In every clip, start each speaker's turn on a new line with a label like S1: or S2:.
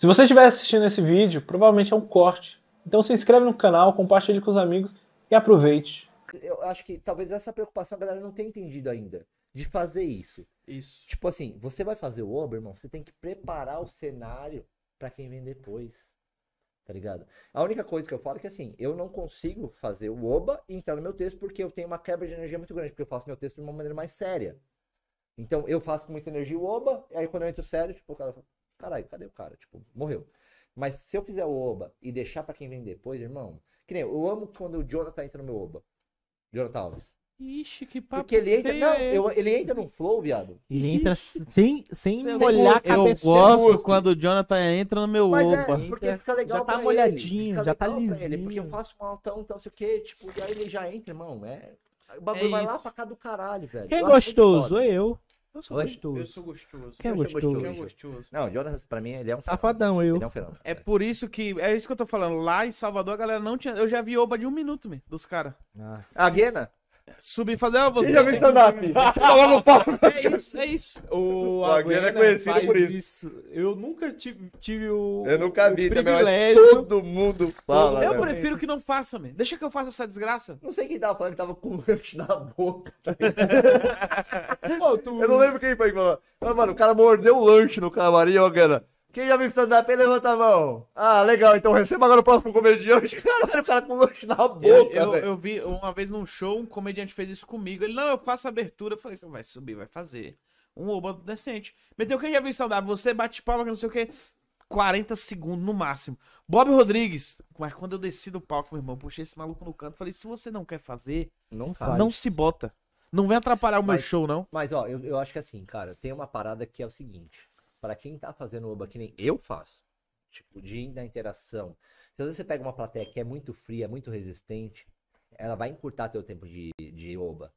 S1: Se você estiver assistindo esse vídeo, provavelmente é um corte. Então se inscreve no canal, compartilhe com os amigos e aproveite.
S2: Eu acho que talvez essa preocupação a galera não tenha entendido ainda. De fazer isso. Isso. Tipo assim, você vai fazer o Oberman, você tem que preparar o cenário para quem vem depois. Tá ligado? A única coisa que eu falo é que assim, eu não consigo fazer o Oba e entrar no meu texto porque eu tenho uma quebra de energia muito grande, porque eu faço meu texto de uma maneira mais séria. Então eu faço com muita energia o Oba, e aí quando eu entro sério, tipo, o cara fala, Caralho, cadê o cara? Tipo, morreu. Mas se eu fizer o Oba e deixar para quem vem depois, irmão. Que nem eu amo quando o Jonathan entra no meu Oba. Jonathan Alves.
S1: Ixi, que papo. Porque ele entra. Não, eu, ele entra num
S2: flow, viado.
S1: Ele entra sem, sem é olhar. molhar a cabeça. Eu gosto é quando o Jonathan entra no meu Mas É, porque fica legal. Já tá molhadinho, já tá lisinho. Ele, porque eu
S2: faço um altão, então sei o quê. Tipo, e aí ele já entra, irmão. É. O bagulho é vai lá pra cá do caralho, velho. Quem é gostoso gostoso? Eu. Eu sou gostoso. Eu sou gostoso. Quem é Eu sou gostoso? Quem é gostoso? Não, Jonas, pra mim, ele é um Safadão, eu. Ele é um fenômeno.
S1: É por isso que. É isso que eu tô falando. Lá em Salvador, a galera não tinha. Eu já vi oba de um minuto, me, dos caras. Ah. A ah, Guena? subir e fazer. Ah, você joga stand-up. É isso, é isso. O, o Aguena é né, conhecido por isso. isso. Eu nunca tive, tive o. Eu
S2: nunca o vi privilégio. também. Todo mundo fala. Eu, eu né? prefiro
S1: que não faça, me Deixa que eu faça essa desgraça. Não sei quem tava falando que tava com lanche na boca.
S2: Pô, tu... Eu não lembro quem foi que falou. Mas, mano, o cara mordeu o lanche no camarim, Aguena. Quem já viu stand-up aí, levanta a mão. Ah, legal. Então receba agora o próximo comediante. Caralho, o cara com lanche na boca, eu, eu, eu,
S1: vi uma vez num show, um comediante fez isso comigo. Ele, não, eu faço abertura. Eu falei, então vai subir, vai fazer. Um obanto decente. Meteu quem já viu stand-up? Você bate palma, que não sei o quê. 40 segundos no máximo. Bob Rodrigues. Mas quando eu desci do palco, meu irmão, puxei esse maluco no canto. Falei, se você não quer fazer, não, faz. não se bota. Não vem atrapalhar o mas, meu show, não. Mas,
S2: ó, eu, eu acho que assim, cara, tem uma parada que é o seguinte para quem está fazendo oba que nem eu faço, tipo, de da interação. Se às vezes você pega uma plateia que é muito fria, muito resistente, ela vai encurtar teu tempo de, de oba.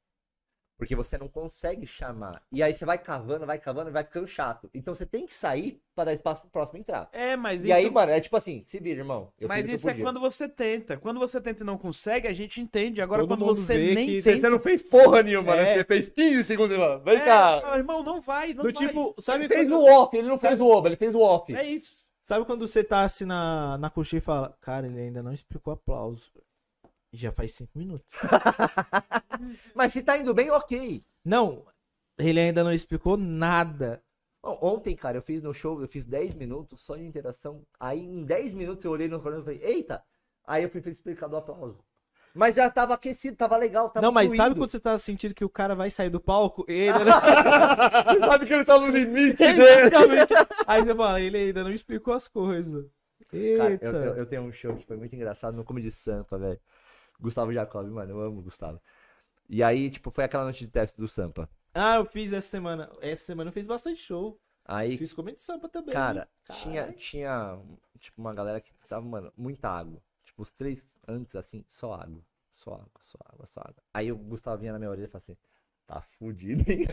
S2: Porque você não consegue chamar. E aí você vai cavando, vai cavando, e vai ficando chato. Então você tem que sair para dar espaço pro próximo entrar. É, mas. E então... aí, mano, é tipo assim, se vira, irmão. mas isso é quando
S1: você tenta. Quando você tenta e não consegue, a gente entende. Agora, Todo quando você nem que... tenta... Você não fez porra nenhuma, né? é. né? Você
S2: fez 15 segundos, irmão. Vem é, cá. Não,
S1: irmão, não vai, não Do vai. tipo, sabe. Ele fez o off, ele não sabe... fez o off, ele fez o off. É isso. Sabe quando você tá assim na, na coxinha e fala, cara, ele ainda não explicou aplauso. Já faz cinco minutos. Mas se tá indo bem, ok. Não, ele ainda não explicou nada.
S2: Bom, ontem, cara, eu fiz no show, eu fiz 10 minutos só de interação. Aí em 10 minutos eu olhei no programa e falei, eita! Aí eu fui explicar do aplauso. Mas já tava aquecido, tava legal, tava Não, mas fluindo. sabe quando
S1: você tá sentindo que o cara vai sair do palco? Ele você sabe que ele tá no limite dele. Né? Aí você fala, ele ainda não explicou as coisas. Eita. Cara, eu, eu,
S2: eu tenho um show que foi muito engraçado no Comedy Sampa, velho. Gustavo Jacob, mano, eu amo o Gustavo. E aí, tipo, foi aquela noite de teste do Sampa.
S1: Ah, eu fiz essa semana. Essa semana eu fiz bastante show.
S2: Aí, fiz comendo sampa também. Cara, tinha, tinha, tipo, uma galera que tava, mano, muita água. Tipo, os três antes, assim, só água. Só água, só água, só água. Aí o Gustavo vinha na minha orelha e falava assim, tá fudido, hein?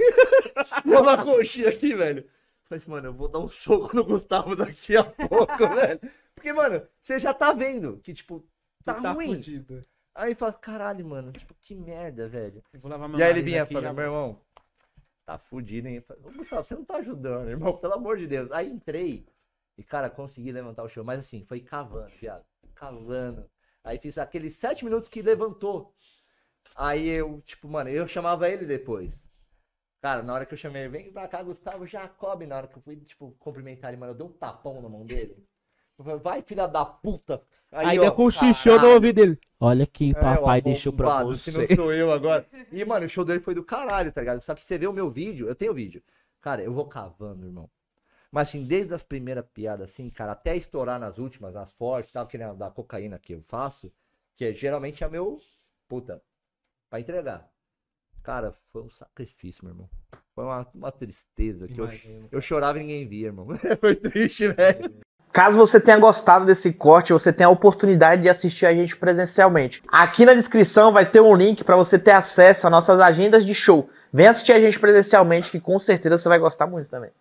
S2: uma coxinha aqui, velho. Falei assim, mano, eu vou dar um soco no Gustavo daqui a pouco, velho. Porque, mano, você já tá vendo que, tipo, tá, tá ruim. Fudido. Aí fala, caralho, mano, tipo, que merda, velho. Eu vou lavar meu e aí ele vinha e meu irmão, tá fudido, hein? Falei, Gustavo, você não tá ajudando, irmão, pelo amor de Deus. Aí entrei e, cara, consegui levantar o show. Mas assim, foi cavando, viado. Cavando. Aí fiz aqueles sete minutos que levantou. Aí eu, tipo, mano, eu chamava ele depois. Cara, na hora que eu chamei, ele vem pra cá, Gustavo Jacob, na hora que eu fui, tipo, cumprimentar ele, mano, eu dei um tapão na mão dele. Vai, filha da puta. Aí, Ainda ó, com o no ouvido
S1: dele. Olha quem é, papai é, deixou pra você. Se não
S2: sou eu agora. E, mano, o show dele foi do caralho, tá ligado? Só que você vê o meu vídeo, eu tenho vídeo. Cara, eu vou cavando, irmão. Mas assim, desde as primeiras piadas, assim, cara, até estourar nas últimas, nas fortes, tal, que nem da cocaína que eu faço, que é, geralmente é meu, puta, pra entregar. Cara, foi um sacrifício, meu irmão. Foi uma, uma tristeza que eu, eu, chorava e ninguém via, irmão.
S1: foi triste, velho. Caso você tenha gostado desse corte, você tem a oportunidade de assistir a gente presencialmente. Aqui na descrição vai ter um link para você ter acesso a nossas agendas de show. Vem assistir a gente presencialmente, que com certeza você vai gostar muito também.